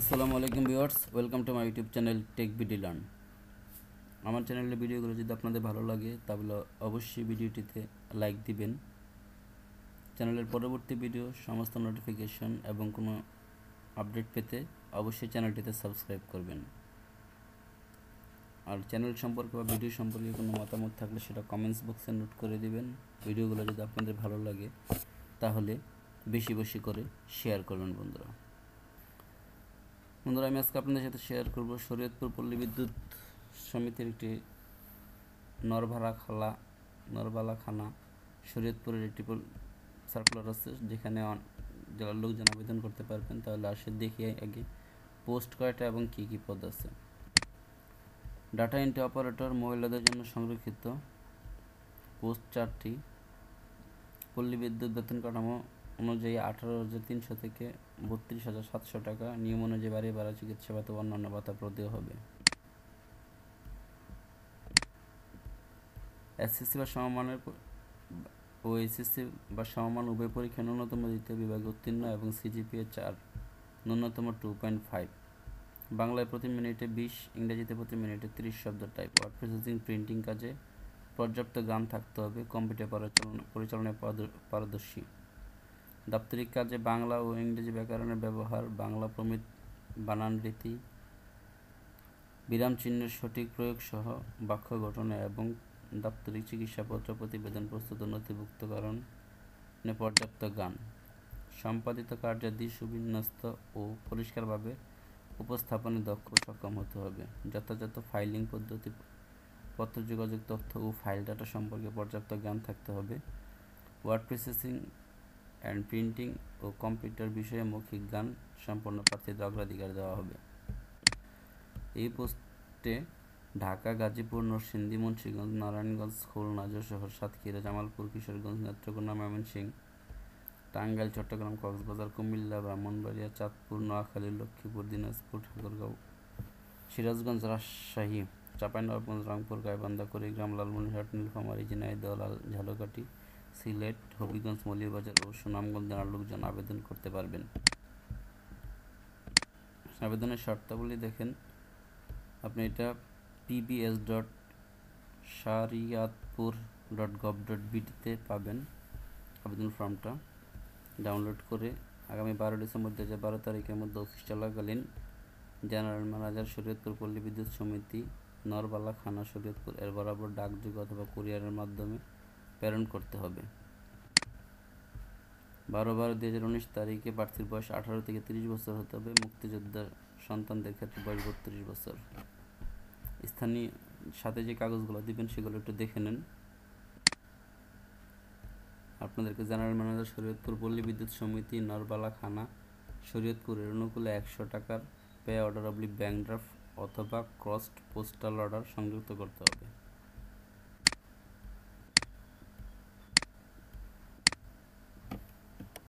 আসসালামু আলাইকুম viewers welcome to my YouTube channel tech BD learn আমার চ্যানেলের ভিডিওগুলো যদি আপনাদের ভালো লাগে তাহলে অবশ্যই ভিডিওটিতে লাইক দিবেন চ্যানেলের পরবর্তী ভিডিও সমস্ত নোটিফিকেশন এবং কোনো আপডেট পেতে অবশ্যই চ্যানেলটিতে সাবস্ক্রাইব করবেন আর চ্যানেল সম্পর্কে বা ভিডিও সম্পর্কে কোনো মতামত থাকলে সেটা কমেন্টস বক্সে নোট করে দিবেন ভিডিওগুলো যদি আপনাদের ভালো লাগে তাহলে বেশি বেশি করে শেয়ার করবেন বন্ধুরা বন্ধুরা আমি আজকে আপনাদের সাথে শেয়ার করব শরীয়তপুর পল্লী বিদ্যুৎ সমিতির একটি নরভালা খালা নরবালা খানা শরীয়তপুরের একটি সার্কুলার আছে যেখানে যারা লোকজন আবেদন করতে পারবেন তাহলে আসে দেখি আগে পোস্ট কয়টা এবং কী কী পদ আছে ডাটা এন্ট্রি অপারেটর মহিলাদের জন্য সংরক্ষিত পোস্ট চারটি পল্লী বিদ্যুৎ বেতন কাঠামো অনুযায়ী আঠারো হাজার তিনশো থেকে বত্রিশ হাজার সাতশো টাকা নিয়ম অনুযায়ী বাড়ি ভাড়া চিকিৎসা ভাতা অন্যান্য ভাতা প্রদেয় হবে এসএসসি বা সমমানের ও এসএসসি বা সমমান উভয় পরীক্ষা ন্যূনতম দ্বিতীয় বিভাগে উত্তীর্ণ এবং সিজিপিএ চার ন্যূনতম টু পয়েন্ট ফাইভ বাংলায় প্রতি মিনিটে বিশ ইংরেজিতে প্রতি মিনিটে ত্রিশ শব্দ টাইপ ওয়ার্ড প্রসেসিং প্রিন্টিং কাজে পর্যাপ্ত গান থাকতে হবে কম্পিউটার পরিচালনায় পারদর্শী দাপ্তরিক কাজে বাংলা ও ইংরেজি ব্যাকরণের ব্যবহার বাংলা প্রমিত বানানরীতি বিরাম চিহ্নের সঠিক প্রয়োগ সহ বাক্য গঠনে এবং দাপ্তরিক চিকিৎসাপত্র প্রতিবেদন প্রস্তুত নথিভুক্তকরণে পর্যাপ্ত গান সম্পাদিত কার্যাদি সুবিন্যস্ত ও পরিষ্কারভাবে উপস্থাপনে দক্ষ সক্ষম হতে হবে যথাযথ ফাইলিং পদ্ধতি পত্র যোগাযোগ তথ্য ও ফাইল ডাটা সম্পর্কে পর্যাপ্ত জ্ঞান থাকতে হবে ওয়ার্ড প্রসেসিং অ্যান্ড প্রিন্টিং ও কম্পিউটার বিষয়ে মৌখিক জ্ঞান সম্পন্ন প্রার্থীদের অগ্রাধিকার দেওয়া হবে এই পোস্টে ঢাকা গাজীপুর নরসিংদী মুন্সীগঞ্জ নারায়ণগঞ্জ খুলনা যশোর সাতক্ষীরা জামালপুর কিশোরগঞ্জ নেত্রকোনা ময়মনসিংহ টাঙ্গাইল চট্টগ্রাম কক্সবাজার কুমিল্লা ব্রাহ্মণবাড়িয়া চাঁদপুর নোয়াখালী লক্ষ্মীপুর দিনাজপুর ঠাকুরগাঁও সিরাজগঞ্জ রাজশাহী চাঁপাইনবাবগঞ্জ রংপুর গাইবান্ধা কুড়িগ্রাম লালমনিরহাট নীলফামারী ঝিনাইদহ লাল ঝালকাঠি সিলেট হবিগঞ্জ মৌলভীবাজার ও সুনামগঞ্জ জেলার লোকজন আবেদন করতে পারবেন আবেদনের শর্তাবলী দেখেন আপনি এটা PBS dot Shariatpur dot gov dot বিটিতে পাবেন আবেদন ফর্মটা ডাউনলোড করে আগামী বারো ডিসেম্বর দু হাজার বারো তারিখের মধ্যে অফিস চলাকালীন জেনারেল ম্যানেজার শরীয়তপুর পল্লী বিদ্যুৎ সমিতি নরবালা খানা শরীয়তপুর এর বরাবর ডাকযোগ অথবা কুরিয়ারের মাধ্যমে প্রেরণ করতে হবে বারো বারো দু হাজার উনিশ তারিখে প্রার্থীর বয়স আঠারো থেকে তিরিশ বছর হতে হবে মুক্তিযোদ্ধা সন্তানদের ক্ষেত্রে বয়স বত্রিশ বছর স্থানীয় সাথে যে কাগজগুলো দিবেন সেগুলো একটু দেখে নেন আপনাদেরকে জেনারেল ম্যানেজার শরীয়তপুর পল্লী বিদ্যুৎ সমিতি নরবালা খানা শরীয়তপুরের অনুকূলে একশো টাকার পে অর্ডার অবলি ব্যাংক ড্রাফট অথবা ক্রসড পোস্টাল অর্ডার সংযুক্ত করতে হবে